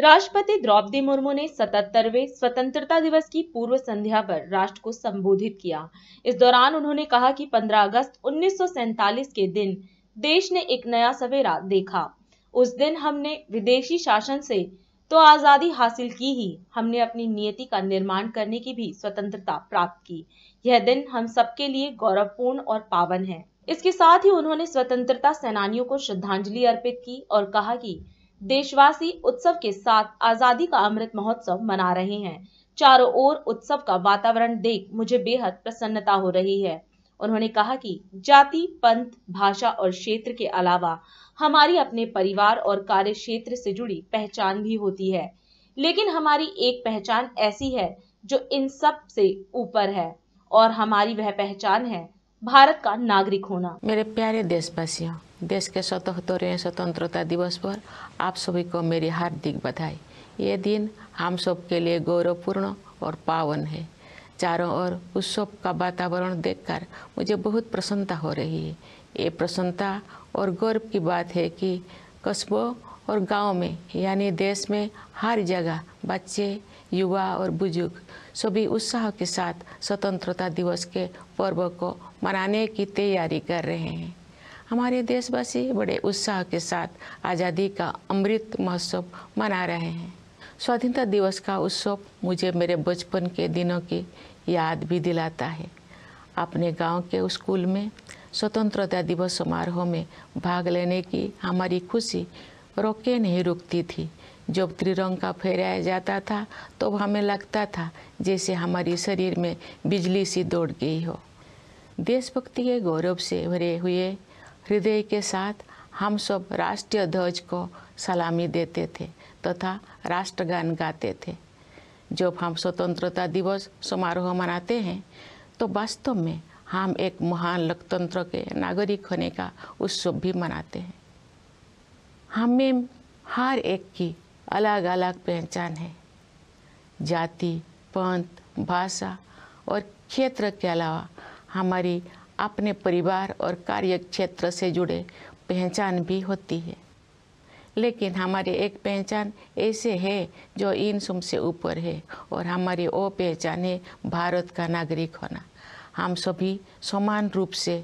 राष्ट्रपति द्रौपदी मुर्मू ने 77वें स्वतंत्रता दिवस की पूर्व संध्या पर राष्ट्र को संबोधित किया इस दौरान उन्होंने कहा कि 15 अगस्त उन्नीस के दिन देश ने एक नया सवेरा देखा उस दिन हमने विदेशी शासन से तो आज़ादी हासिल की ही हमने अपनी नियति का निर्माण करने की भी स्वतंत्रता प्राप्त की यह दिन हम सबके लिए गौरवपूर्ण और पावन है इसके साथ ही उन्होंने स्वतंत्रता सेनानियों को श्रद्धांजलि अर्पित की और कहा कि देशवासी उत्सव के साथ आज़ादी का अमृत महोत्सव मना रहे हैं चारों ओर उत्सव का वातावरण देख मुझे बेहद प्रसन्नता हो रही है उन्होंने कहा कि जाति पंथ भाषा और क्षेत्र के अलावा हमारी अपने परिवार और कार्य क्षेत्र से जुड़ी पहचान भी होती है लेकिन हमारी एक पहचान ऐसी है जो इन सब से ऊपर है और हमारी वह पहचान है भारत का नागरिक होना मेरे प्यारे देशवासियों देश के सतहत्तरवें स्वतंत्रता दिवस पर आप सभी को मेरी हार्दिक बधाई ये दिन हम सब के लिए गौरवपूर्ण और पावन है चारों ओर उत्सव का वातावरण देखकर मुझे बहुत प्रसन्नता हो रही है ये प्रसन्नता और गौरव की बात है कि कस्बों और गाँव में यानी देश में हर जगह बच्चे युवा और बुजुर्ग सभी उत्साह के साथ स्वतंत्रता दिवस के पर्व को मनाने की तैयारी कर रहे हैं हमारे देशवासी बड़े उत्साह के साथ आज़ादी का अमृत महोत्सव मना रहे हैं स्वाधीनता दिवस का उत्सव मुझे मेरे बचपन के दिनों की याद भी दिलाता है अपने गांव के स्कूल में स्वतंत्रता दिवस समारोह में भाग लेने की हमारी खुशी रोके नहीं रुकती थी जब त्रिरंगा फहराया जाता था तो हमें लगता था जैसे हमारे शरीर में बिजली सी दौड़ गई हो देशभक्ति के गौरव से भरे हुए हृदय के साथ हम सब राष्ट्रीय ध्वज को सलामी देते थे तथा तो राष्ट्रगान गाते थे जब हम स्वतंत्रता दिवस समारोह मनाते हैं तो वास्तव में हम एक महान लोकतंत्र के नागरिक होने का उत्सव भी मनाते हैं हमें हर एक की अलग अलग पहचान है जाति पंथ भाषा और क्षेत्र के अलावा हमारी अपने परिवार और कार्य क्षेत्र से जुड़े पहचान भी होती है लेकिन हमारी एक पहचान ऐसे है जो इन सुम से ऊपर है और हमारी वो पहचान है भारत का नागरिक होना हम सभी समान रूप से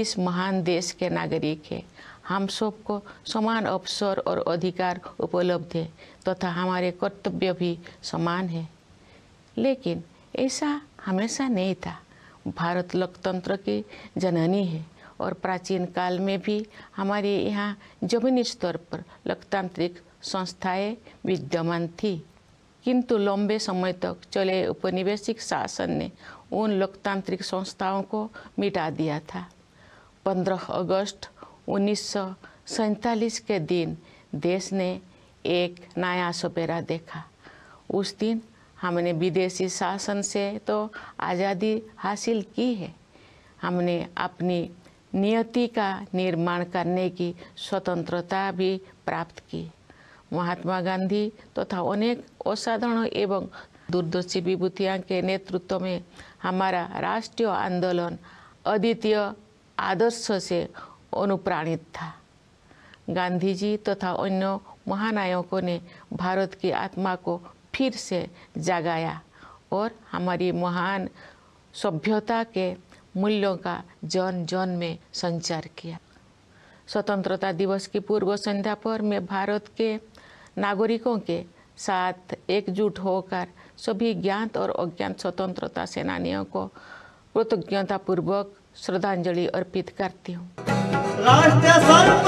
इस महान देश के नागरिक हैं हम सबको समान अवसर और अधिकार उपलब्ध है तथा तो हमारे कर्तव्य भी समान है लेकिन ऐसा हमेशा नहीं था भारत लोकतंत्र की जननी है और प्राचीन काल में भी हमारे यहाँ जमीनी स्तर पर लोकतांत्रिक संस्थाएं विद्यमान थी किंतु लंबे समय तक चले उपनिवेशिक शासन ने उन लोकतांत्रिक संस्थाओं को मिटा दिया था 15 अगस्त उन्नीस के दिन देश ने एक नया सपेरा देखा उस दिन हमने विदेशी शासन से तो आज़ादी हासिल की है हमने अपनी नियति का निर्माण करने की स्वतंत्रता भी प्राप्त की महात्मा गांधी तथा तो अनेक असाधारण एवं दूरदर्शी विभूतियाँ के नेतृत्व में हमारा राष्ट्रीय आंदोलन अद्वितीय आदर्श से अनुप्राणित था गांधी जी तथा तो अन्य महानायकों ने भारत की आत्मा को फिर से जगाया और हमारी महान सभ्यता के मूल्यों का जौन जौन में संचार किया स्वतंत्रता दिवस की पूर्व संध्या पर मैं भारत के नागरिकों के साथ एकजुट होकर सभी ज्ञात और अज्ञात स्वतंत्रता सेनानियों को कृतज्ञतापूर्वक श्रद्धांजलि अर्पित करती हूँ